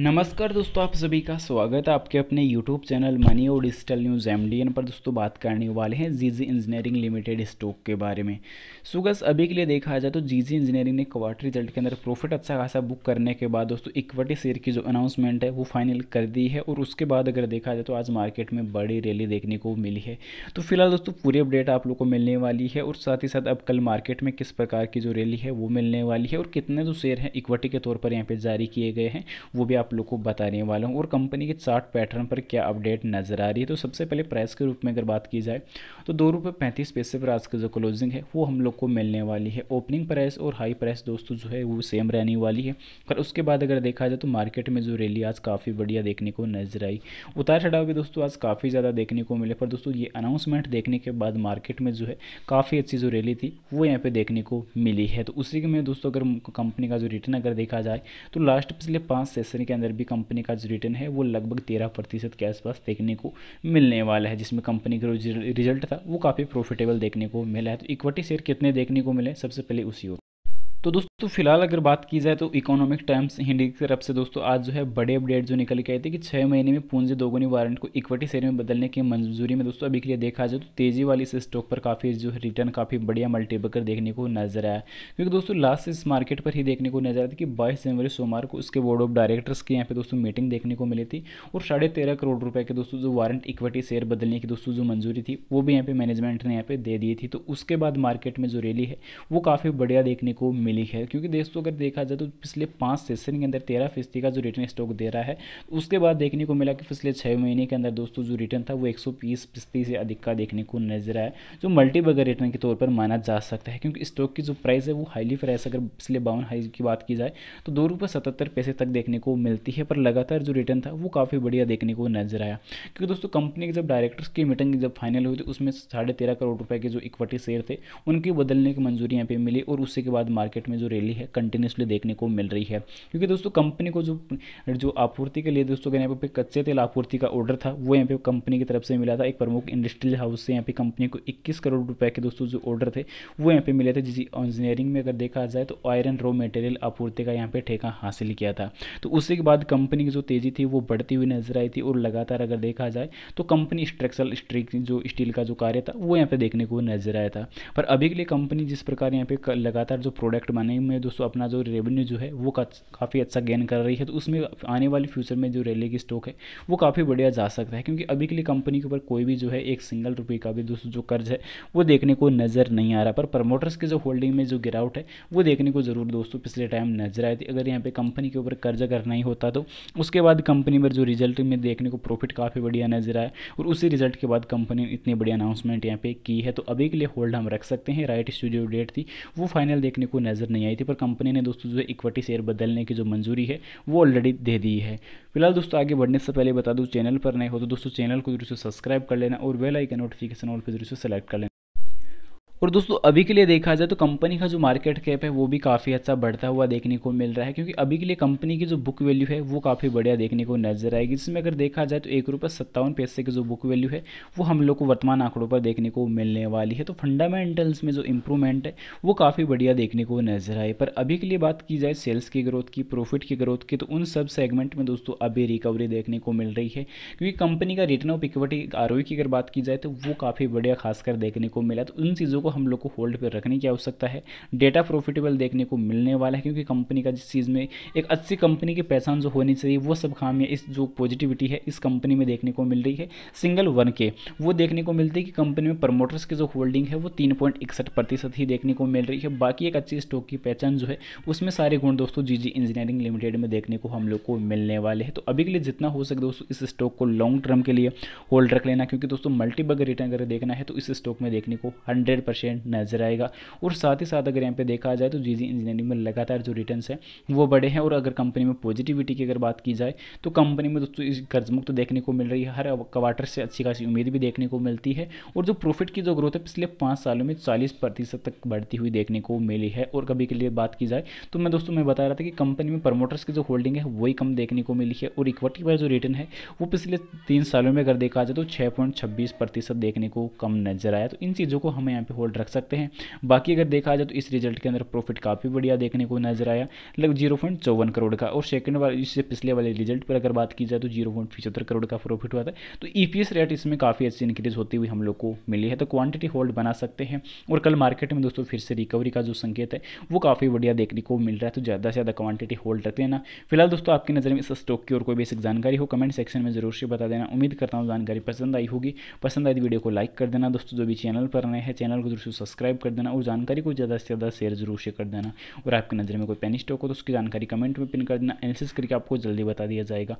नमस्कार दोस्तों आप सभी का स्वागत है आपके अपने यूट्यूब चैनल मनी और डिजिटल न्यूज़ एम पर दोस्तों बात करने वाले हैं जीजी इंजीनियरिंग लिमिटेड स्टॉक के बारे में सुगस अभी के लिए देखा जाए तो जीजी इंजीनियरिंग ने क्वार्टर रिजल्ट के अंदर प्रॉफिट अच्छा खासा बुक करने के बाद दोस्तों इक्विटी शेयर की जो अनाउंसमेंट है वो फाइनल कर दी है और उसके बाद अगर देखा जाए तो आज मार्केट में बड़ी रैली देखने को मिली है तो फिलहाल दोस्तों पूरी अपडेट आप लोग को मिलने वाली है और साथ ही साथ अब कल मार्केट में किस प्रकार की जो रैली है वो मिलने वाली है और कितने जो शेयर हैं इक्विटी के तौर पर यहाँ पर जारी किए गए हैं वो भी आप आप लोग को बताने वाला हूँ और कंपनी के चार्ट पैटर्न पर क्या अपडेट नज़र आ रही है तो सबसे पहले प्राइस के रूप में अगर बात की जाए तो दो रुपये पैंतीस पैसे पर आज का जो क्लोजिंग है वो हम लोग को मिलने वाली है ओपनिंग प्राइस और हाई प्राइस दोस्तों जो है वो सेम रहने वाली है पर उसके बाद अगर देखा जाए तो मार्केट में जो रैली आज काफ़ी बढ़िया देखने को नजर आई उतार चढ़ाव भी दोस्तों आज काफ़ी ज़्यादा देखने को मिले पर दोस्तों ये अनाउंसमेंट देखने के बाद मार्केट में जो है काफ़ी अच्छी जो रैली थी वो यहाँ पर देखने को मिली है तो उसी में दोस्तों अगर कंपनी का जो रिटर्न अगर देखा जाए तो लास्ट पिछले पाँच सेशन के अंदर भी कंपनी का जो रिटर्न है वो लगभग तेरह प्रतिशत के आसपास देखने को मिलने वाला है जिसमें कंपनी का रिजल्ट था वो काफ़ी प्रॉफिटेबल देखने को मिला है तो इक्विटी शेयर कितने देखने को मिले सबसे पहले उसी ओर तो दोस्तों तो फिलहाल अगर बात की जाए तो इकोनॉमिक टाइम्स हिंदी की तरफ से दोस्तों आज जो है बड़े अपडेट जो निकल के आए थे कि छः महीने में पूंजी दोगुनी वारंट को इक्विटी शेयर में बदलने की मंजूरी में दोस्तों अभी के लिए देखा जाए तो तेजी वाली इस स्टॉक पर काफ़ी जो है रिटर्न काफ़ी बढ़िया मल्टीपकर देखने को नजर आया क्योंकि दोस्तों लास्ट इस मार्केट पर ही देखने को नजर आया था कि बाईस जनवरी सोमवार को उसके बोर्ड ऑफ डायरेक्टर्स की यहाँ पर दोस्तों मीटिंग देखने को मिली थी और साढ़े करोड़ रुपये के दोस्तों जो वारंट इक्विटी शेयर बदलने की दोस्तों जो मंजूरी थी वो भी यहाँ पे मैनेजमेंट ने यहाँ पर दे दी थी तो उसके बाद मार्केट में जो रैली है वो काफ़ी बढ़िया देखने को मिली है क्योंकि दोस्तों अगर देखा जाए तो पिछले पाँच सेशन के अंदर तेरह फीसदी का जो रिटर्न स्टॉक दे रहा है उसके बाद देखने को मिला कि पिछले छः महीने के अंदर दोस्तों जो रिटर्न था वो एक सौ से अधिक का देखने को नजर आया जो मल्टीबगर रिटर्न के तौर पर माना जा सकता है क्योंकि स्टॉक की जो प्राइस है वो हाईली प्राइस अगर पिछले बावन हाई की बात की जाए तो दो सतहत्तर पैसे तक देखने को मिलती है पर लगातार जो रिटर्न था वो काफ़ी बढ़िया देखने को नजर आया क्योंकि दोस्तों कंपनी के जब डायरेक्टर्स की मीटिंग जब फाइनल हुई थी तो उसमें साढ़े तेरह करोड़ रुपए के जो इक्विटी शेयर थे उनकी बदलने की मंजूरी यहाँ पे मिली और उसके बाद मार्केट में जो रैली है कंटिन्यूसली देखने को मिल रही है क्योंकि दोस्तों कंपनी को जो जो आपूर्ति के लिए दोस्तों यहाँ पे कच्चे तेल आपूर्ति का ऑर्डर था वो यहाँ पे कंपनी की तरफ से मिला था एक प्रमुख इंडस्ट्रियल हाउस से यहाँ पे कंपनी को इक्कीस करोड़ रुपए के दोस्तों जो ऑर्डर थे वो यहाँ पे मिले थे जिस इंजीनियरिंग में अगर देखा जाए तो आयरन रॉ मटेरियल आपूर्ति का यहाँ पे ठेका हासिल किया था तो उसी के बाद कंपनी की जो तेजी थी वो बढ़ती हुई नजर आई थी और लगातार अगर देखा जाए तो कंपनी स्ट्रक्चरल स्ट्रिक जो स्टील का जो कार्य था वो यहाँ पे देखने को नजर आया था पर अभी के लिए कंपनी जिस प्रकार यहाँ पे लगातार जो प्रोडक्ट बनाई में दोस्तों अपना जो रेवेन्यू जो है वो काफ़ी अच्छा गेन कर रही है तो उसमें आने वाले फ्यूचर में जो रेले की स्टॉक है वो काफ़ी बढ़िया जा सकता है क्योंकि अभी के लिए कंपनी के ऊपर कोई भी जो है एक सिंगल रुपये का भी दोस्तों जो कर्ज है वो देखने को नज़र नहीं आ रहा पर प्रमोटर्स के जो होल्डिंग में जो गिरावट है वो देखने को ज़रूर दोस्तों पिछले टाइम नजर आई थी अगर यहाँ पर कंपनी के ऊपर कर्ज अगर नहीं होता तो उसके बाद कंपनी पर जो रिजल्ट में देखने को प्रॉफिट काफ़ी बढ़िया नजर आया और उसी रिजल्ट के बाद कंपनी ने इतनी बड़ी अनाउंसमेंट यहाँ पे की है तो अभी के लिए होल्ड हम रख सकते हैं राइट स्टूडियो जो डेट थी वो फाइनल देखने को नज़र नहीं आई थी पर कंपनी ने दोस्तों जो इक्विटी शेयर बदलने की जो मंजूरी है वो ऑलरेडी दे दी है फिलहाल दोस्तों आगे बढ़ने से पहले बता दूँ चैनल पर नहीं हो तो दोस्तों चैनल को जरूर से सब्सक्राइब कर लेना और वेल आइकन नोटिफिकेशन और पर जरूर से सेलेक्ट कर लेना और दोस्तों अभी के लिए देखा जाए तो कंपनी का जो मार्केट कैप है वो भी काफ़ी अच्छा बढ़ता हुआ देखने को मिल रहा है क्योंकि अभी के लिए कंपनी की जो बुक वैल्यू है वो काफ़ी बढ़िया देखने को नजर आएगी जिसमें अगर देखा जाए तो एक रुपये सत्तावन पैसे की जो बुक वैल्यू है वो हम लोग को वर्तमान आंकड़ों पर देखने को मिलने वाली है तो फंडामेंटल्स में जो इंप्रूवमेंट है वो काफ़ी बढ़िया देखने को नजर आए पर अभी के लिए बात की जाए सेल्स की ग्रोथ की प्रॉफिट की ग्रोथ की तो उन सब सेगमेंट में दोस्तों अभी रिकवरी देखने को मिल रही है क्योंकि कंपनी का रिटर्न ऑफ इक्विटी आर की अगर बात की जाए तो वो काफ़ी बढ़िया खासकर देखने को मिला तो उन चीज़ों को को हम लोग को होल्ड पर रखने की आवश्यकता है डेटा प्रॉफिटेबल देखने को मिलने वाला है क्योंकि कंपनी का जिस चीज़ में एक अच्छी कंपनी की पहचान जो होनी चाहिए वो सब खामियाँ इस जो पॉजिटिविटी है इस कंपनी में देखने को मिल रही है सिंगल वन के वो देखने को मिलती है कि कंपनी में प्रमोटर्स की जो होल्डिंग है वो तीन पॉइंट इकसठ प्रतिशत ही देखने को मिल रही है बाकी एक अच्छी स्टॉक की पहचान जो है उसमें सारे गुण दोस्तों जीजी इंजीनियरिंग लिमिटेड में देखने को हम लोग को मिलने वाले हैं तो अभी के लिए जितना हो सके दोस्तों इस स्टॉक को लॉन्ग टर्म के लिए होल्ड रख लेना क्योंकि दोस्तों मल्टीबग रिटर्न अगर देखना है तो इस स्टॉक में देखने को हंड्रेड परसेंट नजर आएगा और साथ ही साथ अगर यहाँ पे देखा जाए तो जीजी इंजीनियरिंग में लगातार जो रिटर्न है वो बड़े हैं और अगर कंपनी में पॉजिटिविटी की अगर बात की जाए तो कंपनी में दोस्तों इस कर्जमुक्त तो देखने को मिल रही है हर क्वार्टर से अच्छी खासी उम्मीद भी देखने को मिलती है और जो प्रॉफिट की जो ग्रोथ है पिछले पाँच सालों में चालीस प्रतिशत तक बढ़ती हुई देखने को मिली है और कभी के लिए बात की जाए तो मैं दोस्तों मैं बता रहा था कि कंपनी में प्रमोटर्स की जो होल्डिंग है वही कम देखने को मिली है और इक्विटी पर जो रिटर्न है वो पिछले तीन सालों में अगर देखा जाए तो छः प्रतिशत देखने को कम नजर आया तो इन चीज़ों को हमें यहाँ पे होल्ड रख सकते हैं बाकी अगर देखा जाए तो इस रिजल्ट के अंदर प्रॉफिट काफ़ी बढ़िया देखने को नजर आया लगभग जीरो पॉइंट चौवन करोड़ का और सेकंड वाले इससे पिछले वाले रिजल्ट पर अगर बात की जाए तो जीरो पॉइंट पिछहत्तर करोड़ का प्रॉफिट हुआ था तो ई रेट इसमें काफ़ी अच्छी इंक्रीज होती हुई हम लोग को मिली है तो क्वान्टिटी होल्ड बना सकते हैं और कल मार्केट में दोस्तों फिर से रिकवरी का जो संकेत है वो काफ़ी बढ़िया देखने को मिल रहा है तो ज़्यादा से ज़्यादा क्वांटिटी होल्ड रख लेना फिलहाल दोस्तों आपकी नज़र में इस स्टॉक की और कोई बेसिक जानकारी हो कमेंट सेक्शन में जरूर से बता देना उम्मीद करता हूँ जानकारी पसंद आई होगी पसंद आई तो वीडियो को लाइक कर देना दोस्तों जो भी चैनल पर नए हैं चैनल को जरूर से सब्सक्राइब कर देना और जानकारी को ज़्यादा से ज़्यादा शेयर जरूर से कर देना और आपकी नज़र में कोई पेनी स्टॉक हो तो उसकी जानकारी कमेंट में पिन कर देना एनालिसिस करके आपको जल्दी बता दिया जाएगा